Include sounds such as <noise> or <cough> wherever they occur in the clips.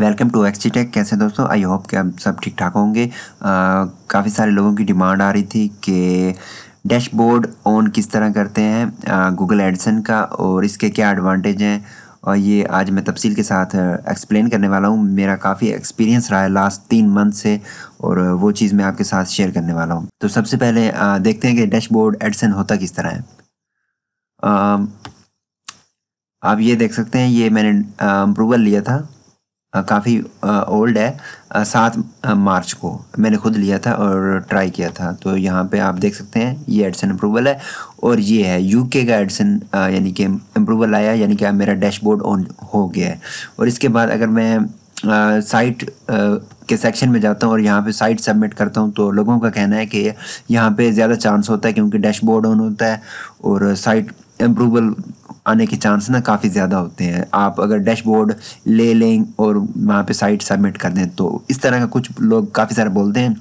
welcome to XT take कैसे दोस्तों I hope कि आप सब ठीक ठाक होंगे काफ़ी सारे लोगों की डिमांड आ रही थी कि डैशबोर्ड ऑन किस तरह करते हैं गूगल एडसन का और इसके क्या एडवांटेज हैं और ये आज मैं तफसील के साथ एक्सप्लेन करने वाला हूँ मेरा काफ़ी एक्सपीरियंस रहा है लास्ट तीन मंथ से और वो चीज़ मैं आपके साथ शेयर करने वाला हूँ तो सबसे पहले आ, देखते हैं कि डैशबोर्ड एडसन होता किस तरह है आ, आप ये देख सकते हैं ये मैंने अप्रूवल लिया था काफ़ी ओल्ड है सात मार्च को मैंने खुद लिया था और ट्राई किया था तो यहाँ पे आप देख सकते हैं ये एडसन अप्रूवल है और ये है यूके का एडसन यानी कि अप्रूवल आया यानी कि मेरा डैशबोर्ड ऑन हो गया है और इसके बाद अगर मैं साइट के सेक्शन में जाता हूँ और यहाँ पे साइट सबमिट करता हूँ तो लोगों का कहना है कि यहाँ पर ज़्यादा चांस होता है क्योंकि डैशबोर्ड ऑन होता है और साइट अप्रूवल आने के चांस ना काफ़ी ज़्यादा होते हैं आप अगर डैशबोर्ड ले लें और वहाँ पे साइट सबमिट कर दें तो इस तरह का कुछ लोग काफ़ी सारे बोलते हैं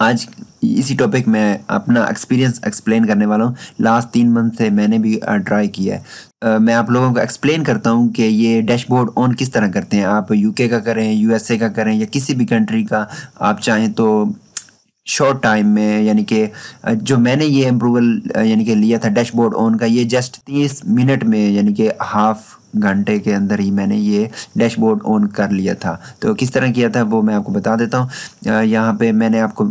आज इसी टॉपिक में अपना एक्सपीरियंस एक्सप्लेन करने वाला हूँ लास्ट तीन मंथ से मैंने भी ट्राई किया है मैं आप लोगों को एक्सप्लेन करता हूँ कि ये डैशबोर्ड ऑन किस तरह करते हैं आप यूके का करें यूएसए का करें या किसी भी कंट्री का आप चाहें तो शॉर्ट टाइम में यानी कि जो मैंने ये अप्रूवल यानी कि लिया था डैशबोर्ड ऑन का ये जस्ट तीस मिनट में यानी कि हाफ घंटे के अंदर ही मैंने ये डैशबोर्ड ऑन कर लिया था तो किस तरह किया था वो मैं आपको बता देता हूँ यहाँ पे मैंने आपको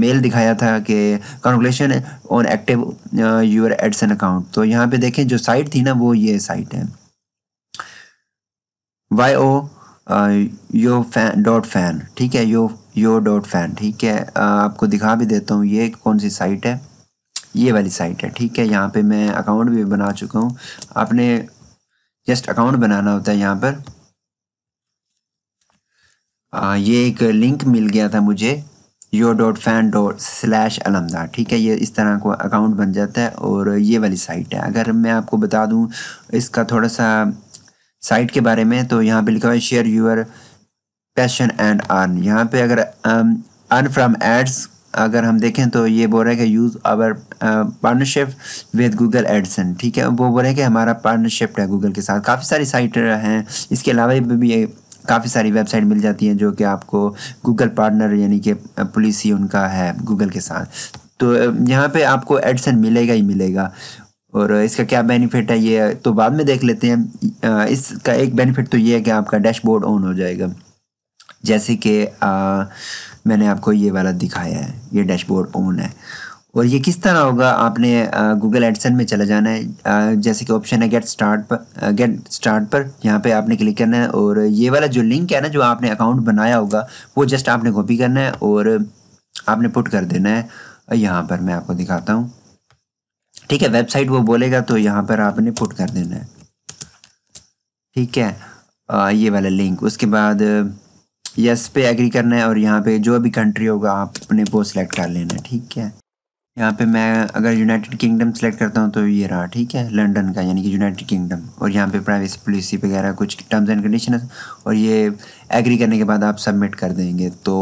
मेल दिखाया था कि congratulation on active your AdSense account तो यहाँ पे देखें जो साइट थी ना वो ये साइट है Y O yo fan dot fan ठीक है यो यो डॉट फैन ठीक है uh, आपको दिखा भी देता हूँ ये कौन सी साइट है ये वाली साइट है ठीक है यहाँ पे मैं अकाउंट भी बना चुका हूँ आपने जस्ट अकाउंट बनाना होता है यहाँ पर आ, uh, ये एक लिंक मिल गया था मुझे yo dot fan dot slash अलमदा ठीक है ये इस तरह का अकाउंट बन जाता है और ये वाली साइट है अगर मैं आपको बता दूँ इसका थोड़ा सा साइट के बारे में तो यहाँ पे लिखा हुआ है share your passion and earn यहाँ पे अगर अर्न फ्रॉम एड्स अगर हम देखें तो ये बोल रहे हैं कि use our partnership with Google AdSense ठीक है वो बोल रहे हैं कि हमारा पार्टनरशिप है गूगल के साथ काफ़ी सारी साइट हैं इसके अलावा भी काफ़ी सारी वेबसाइट मिल जाती हैं जो कि आपको गूगल पार्टनर यानी कि पुलिस uh, ही उनका है गूगल के साथ तो uh, यहाँ पे आपको एडसन मिलेगा ही मिलेगा और इसका क्या बेनिफिट है ये तो बाद में देख लेते हैं इसका एक बेनिफिट तो ये है कि आपका डैशबोर्ड ऑन हो जाएगा जैसे कि मैंने आपको ये वाला दिखाया है ये डैशबोर्ड ऑन है और ये किस तरह होगा आपने गूगल एडसन में चला जाना है आ, जैसे कि ऑप्शन है गेट स्टार्ट पर गेट स्टार्ट पर यहाँ पे आपने क्लिक करना है और ये वाला जो लिंक है ना जो आपने अकाउंट बनाया होगा वो जस्ट आपने कॉपी करना है और आपने पुट कर देना है यहाँ पर मैं आपको दिखाता हूँ ठीक है वेबसाइट वो बोलेगा तो यहाँ पर आपने पुट कर देना है ठीक है आ, ये वाला लिंक उसके बाद यस पे एग्री करना है और यहाँ पे जो भी कंट्री होगा आप अपने वो सिलेक्ट कर लेना है ठीक है यहाँ पे मैं अगर यूनाइटेड किंगडम सेलेक्ट करता हूँ तो ये रहा ठीक है लंदन का यानी कि यूनाइटेड किंगडम और यहाँ पे प्राइवेसी पॉलिसी वगैरह कुछ टर्म्स एंड कंडीशन और ये एग्री करने के बाद आप सबमिट कर देंगे तो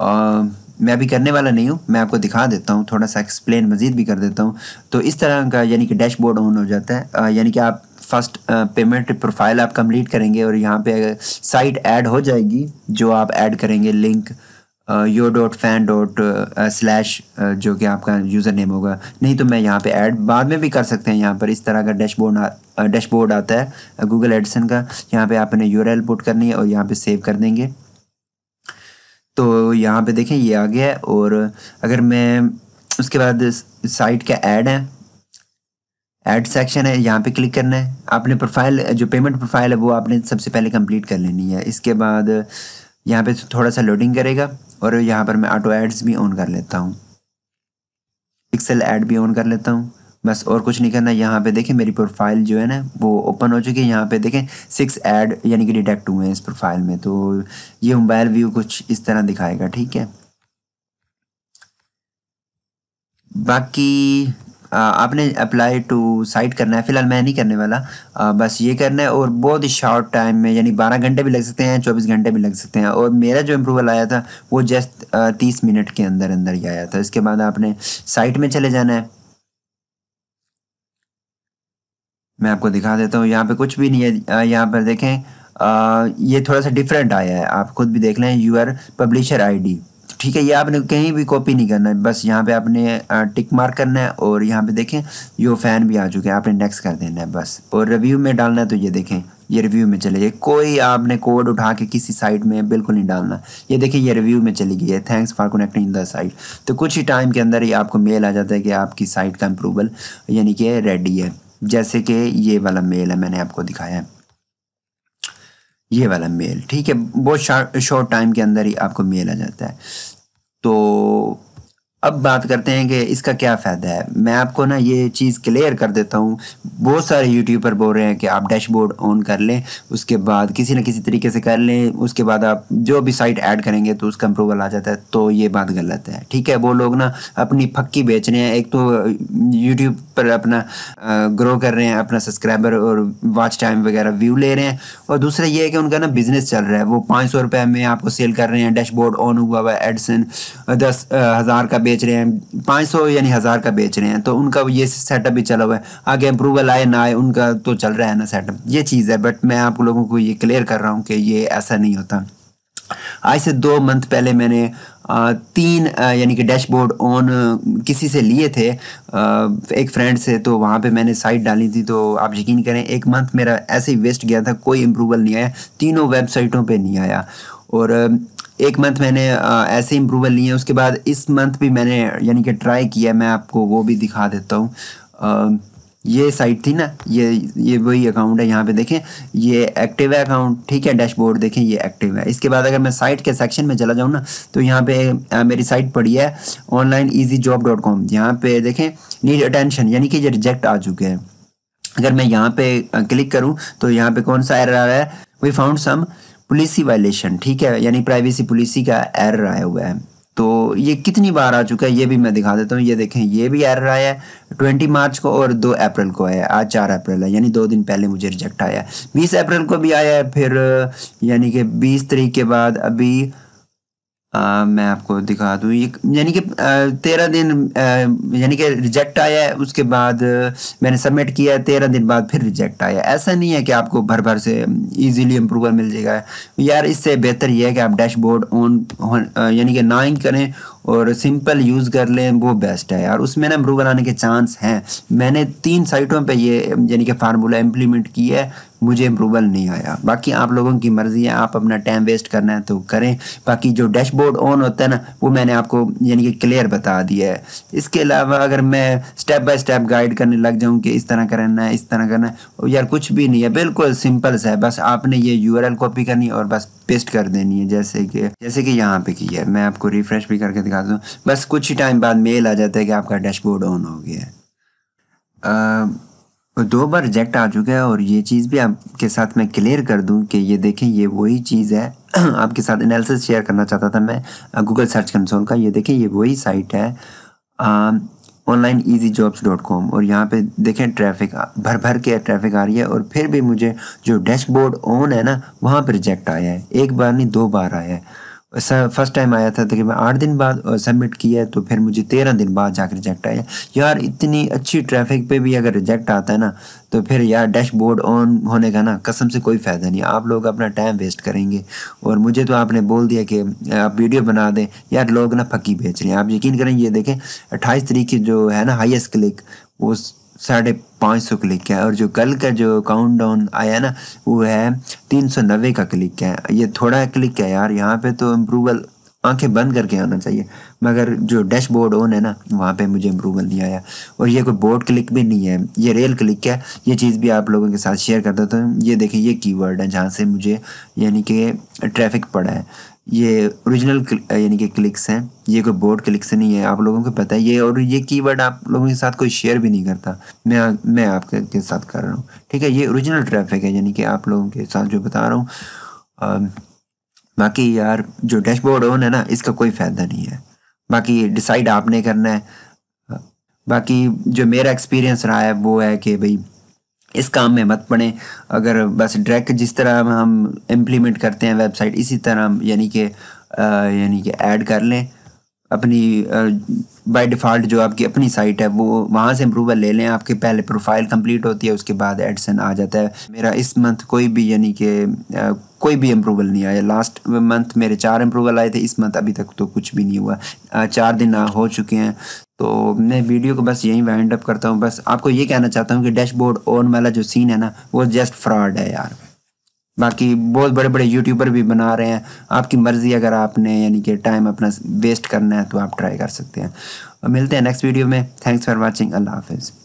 आ, मैं अभी करने वाला नहीं हूँ मैं आपको दिखा देता हूँ थोड़ा सा एक्सप्लेन मज़ीद भी कर देता हूँ तो इस तरह का यानी कि डैशबोर्ड ऑन हो जाता है यानी कि आप फर्स्ट पेमेंट प्रोफाइल आप कंप्लीट करेंगे और यहाँ पे साइट ऐड हो जाएगी जो आप ऐड करेंगे link yo dot fan dot slash जो कि आपका यूज़र नेम होगा नहीं तो मैं यहाँ पे ऐड बाद में भी कर सकते हैं यहाँ पर इस तरह का डैशबोर्ड डैशबोर्ड आता है गूगल एडिसन का यहाँ पे आपने यूर पुट करनी है और यहाँ पे सेव कर देंगे तो यहाँ पे देखें ये आ गया है और अगर मैं उसके बाद साइट का ऐड है ऐड सेक्शन है यहाँ पे क्लिक करना है आपने प्रोफाइल जो पेमेंट प्रोफाइल है वो आपने सबसे पहले कंप्लीट कर लेनी है इसके बाद यहाँ पे थोड़ा सा लोडिंग करेगा और यहाँ पर मैं ऑटो एड्स भी ऑन कर लेता हूँ पिक्सल ऐड भी ऑन कर लेता हूँ बस और कुछ नहीं करना यहाँ पे देखें मेरी प्रोफाइल जो है ना वो ओपन हो चुकी है यहाँ पे देखें सिक्स ऐड यानी कि डिटेक्ट हुए हैं इस प्रोफाइल में तो ये मोबाइल व्यू कुछ इस तरह दिखाएगा ठीक है बाकी आ, आपने अप्लाई टू साइट करना है फिलहाल मैं नहीं करने वाला आ, बस ये करना है और बहुत ही शॉर्ट टाइम में यानी 12 घंटे भी लग सकते हैं 24 घंटे भी लग सकते हैं और मेरा जो इम्प्रूवल आया था वो जस्ट तीस मिनट के अंदर अंदर ही आया था इसके बाद आपने साइट में चले जाना है मैं आपको दिखा देता हूँ यहाँ पे कुछ भी नहीं है यहाँ पर देखें आ, ये थोड़ा सा डिफरेंट आया है आप खुद भी देख लें यूर पब्लिशर आईडी ठीक है ये आपने कहीं भी कॉपी नहीं करना है बस यहाँ पे आपने टिक मार्क करना है और यहाँ पे देखें यो फैन भी आ चुके हैं आपने नेक्स्ट कर देना है बस और रिव्यू में डालना है तो ये देखें ये रिव्यू में चले गए कोई आपने कोड उठा के किसी साइट में बिल्कुल नहीं डालना ये देखिए ये रिव्यू में चली गई है thanks for connecting the site तो कुछ ही टाइम के अंदर ही आपको मेल आ जाता है कि आपकी साइट का अप्रूवल यानी कि रेडी है जैसे कि ये वाला मेल है मैंने आपको दिखाया है ये वाला मेल ठीक है बहुत शॉर्ट टाइम के अंदर ही आपको मेल आ जाता है तो अब बात करते हैं कि इसका क्या फ़ायदा है मैं आपको ना ये चीज़ क्लियर कर देता हूँ बहुत सारे यूट्यूबर बोल रहे हैं कि आप डैशबोर्ड ऑन कर लें उसके बाद किसी न किसी तरीके से कर लें उसके बाद आप जो भी साइट ऐड करेंगे तो उसका अप्रूवल आ जाता है तो ये बात गलत है ठीक है वो लोग ना अपनी फक्की बेच रहे हैं एक तो यूट्यूब पर अपना ग्रो कर रहे हैं अपना सब्सक्राइबर और वॉच टाइम वगैरह व्यू ले रहे हैं और दूसरा ये है कि उनका ना बिज़नेस चल रहा है वो पाँच सौ रुपये में आपको सेल कर रहे हैं डैशबोर्ड ऑन हुआ हुआ एडसन दस हज़ार का बेच बेच रहे हैं पाँच सौ यानी हज़ार का बेच रहे हैं तो उनका ये सेटअप भी चला हुआ है आगे अप्रूवल आए ना आए उनका तो चल रहा है ना सेटअप ये चीज़ है बट मैं आप लोगों को ये क्लियर कर रहा हूँ कि ये ऐसा नहीं होता आज से दो मंथ पहले मैंने तीन यानी कि डैशबोर्ड ऑन किसी से लिए थे एक फ्रेंड से तो वहाँ पे मैंने साइट डाली थी तो आप यकीन करें एक मंथ मेरा ऐसे ही वेस्ट गया था कोई इम्प्रूवल नहीं आया तीनों वेबसाइटों पे नहीं आया और एक मंथ मैंने ऐसे इम्प्रूवल लिए हैं उसके बाद इस मंथ भी मैंने यानी कि ट्राई किया मैं आपको वो भी दिखा देता हूँ ये साइट थी ना ये ये वही अकाउंट है यहाँ पे देखें ये एक्टिव है अकाउंट ठीक है डैशबोर्ड देखें ये एक्टिव है इसके बाद अगर मैं साइट के सेक्शन में चला जाऊँ ना तो यहाँ पे मेरी साइट पड़ी है online easy job dot com यहाँ पे देखें नीड अटेंशन यानी कि ये रिजेक्ट आ चुके हैं अगर मैं यहाँ पे क्लिक करूँ तो यहाँ पे कौन सा एरर आ रहा है we found some policy violation ठीक है यानी प्राइवेसी पुलिसी का एरर आया हुआ है तो ये कितनी बार आ चुका है ये भी मैं दिखा देता हूँ ये देखें ये भी एरर आया है ट्वेंटी मार्च को और दो अप्रैल को आया है आज चार अप्रैल है यानी दो दिन पहले मुझे रिजेक्ट आया है बीस अप्रैल को भी आया है फिर यानी कि बीस तारीख के बाद अभी आ, मैं आपको दिखा दूँ यानी कि तेरह दिन यानी कि रिजेक्ट आया है उसके बाद मैंने सबमिट किया है तेरह दिन बाद फिर रिजेक्ट आया ऐसा नहीं है कि आपको भर भर से इजीली अप्रूवल मिल जाएगा यार इससे बेहतर यह है कि आप डैशबोर्ड ऑन यानी कि ना ही करें और सिंपल यूज़ कर लें वो बेस्ट है यार उसमें ना इम्प्रूव बनाने के चांस हैं मैंने तीन साइटों पे ये यानी कि फार्मूला इम्प्लीमेंट की है मुझे अप्रूवल नहीं आया बाकी आप लोगों की मर्ज़ी है आप अपना टाइम वेस्ट करना है तो करें बाकी जो डैशबोर्ड ऑन होता है ना वो मैंने आपको यानी कि क्लियर बता दिया है इसके अलावा अगर मैं स्टेप बाय स्टेप गाइड करने लग जाऊँ कि इस तरह करना है इस तरह करना है यार कुछ भी नहीं है बिल्कुल सिंपल सा है बस आपने ये यू कॉपी करनी और बस पेस्ट कर देनी है जैसे कि जैसे कि यहाँ पर की है मैं आपको रिफ्रेश भी करके दिखा दिखा दूँ बस कुछ ही टाइम बाद मेल आ जाता है कि आपका डैशबोर्ड ऑन हो गया है दो बार रिजेक्ट आ चुका है और ये चीज़ भी आपके साथ मैं क्लियर कर दूं कि ये देखें ये वही चीज़ है <clears throat> आपके साथ एनालिसिस शेयर करना चाहता था मैं गूगल सर्च कंसोल का ये देखें ये वही साइट है online easy jobs dot com और यहाँ पे देखें ट्रैफिक भर भर के ट्रैफिक आ रही है और फिर भी मुझे जो डैशबोर्ड ऑन है ना वहाँ पर रिजेक्ट आया है एक बार नहीं दो बार आया है फर्स्ट टाइम आया था तकरीबन तो आठ दिन बाद सबमिट किया तो फिर मुझे तेरह दिन बाद जाकर रिजेक्ट आया यार इतनी अच्छी ट्रैफिक पे भी अगर रिजेक्ट आता है ना तो फिर यार डैशबोर्ड ऑन होने का ना कसम से कोई फ़ायदा नहीं आप लोग अपना टाइम वेस्ट करेंगे और मुझे तो आपने बोल दिया कि आप वीडियो बना दें यार लोग ना फकी बेच रहे हैं आप यकीन करें ये देखें अट्ठाईस तरीके जो है ना हाइस्ट क्लिक उस साढ़े पाँच सौ क्लिक है और जो कल का जो काउंट डाउन आया ना वो है तीन सौ नब्बे का क्लिक है ये थोड़ा क्लिक है यार यहाँ पे तो इम्प्रूवल आंखें बंद करके आना चाहिए मगर जो डैशबोर्ड ऑन है ना वहाँ पे मुझे इम्प्रूवल नहीं आया और ये कोई बोर्ड क्लिक भी नहीं है ये रेल क्लिक है ये चीज़ भी आप लोगों के साथ शेयर करता था ये देखें ये कीवर्ड है जहाँ से मुझे यानी कि ट्रैफिक पड़ा है ये ओरिजिनल यानी कि क्लिक्स हैं ये कोई बोर्ड क्लिक्स नहीं है आप लोगों को पता है ये और ये कीवर्ड आप लोगों के साथ कोई शेयर भी नहीं करता मैं मैं आपके के साथ कर रहा हूँ ठीक है ये ओरिजिनल ट्रैफिक है यानी कि आप लोगों के साथ जो बता रहा हूँ बाकी यार जो डैशबोर्ड ऑन है ना इसका कोई फ़ायदा नहीं है बाकी डिसाइड आपने करना है बाकी जो मेरा एक्सपीरियंस रहा है वो है कि भाई इस काम में मत पड़े अगर बस ड्रैक जिस तरह हम इम्प्लीमेंट करते हैं वेबसाइट इसी तरह हम यानी कि यानी कि ऐड कर लें अपनी बाय डिफ़ॉल्ट जो आपकी अपनी साइट है वो वहाँ से अप्रूवल ले लें आपके पहले प्रोफाइल कंप्लीट होती है उसके बाद एडसन आ जाता है मेरा इस मंथ कोई भी यानी कि कोई भी अप्रूवल नहीं आया लास्ट मंथ मेरे चार अप्रूवल आए थे इस मंथ अभी तक तो कुछ भी नहीं हुआ चार दिन हो चुके हैं तो मैं वीडियो को बस यहीं वाइंड अप करता हूँ बस आपको ये कहना चाहता हूँ कि डैशबोर्ड ऑन वाला जो सीन है ना वो जस्ट फ्रॉड है यार बाकी बहुत बड़े बड़े यूट्यूबर भी बना रहे हैं आपकी मर्ज़ी अगर आपने यानी कि टाइम अपना वेस्ट करना है तो आप ट्राई कर सकते हैं और मिलते हैं नेक्स्ट वीडियो में थैंक्स फॉर वॉचिंग अल्लाह हाफिज़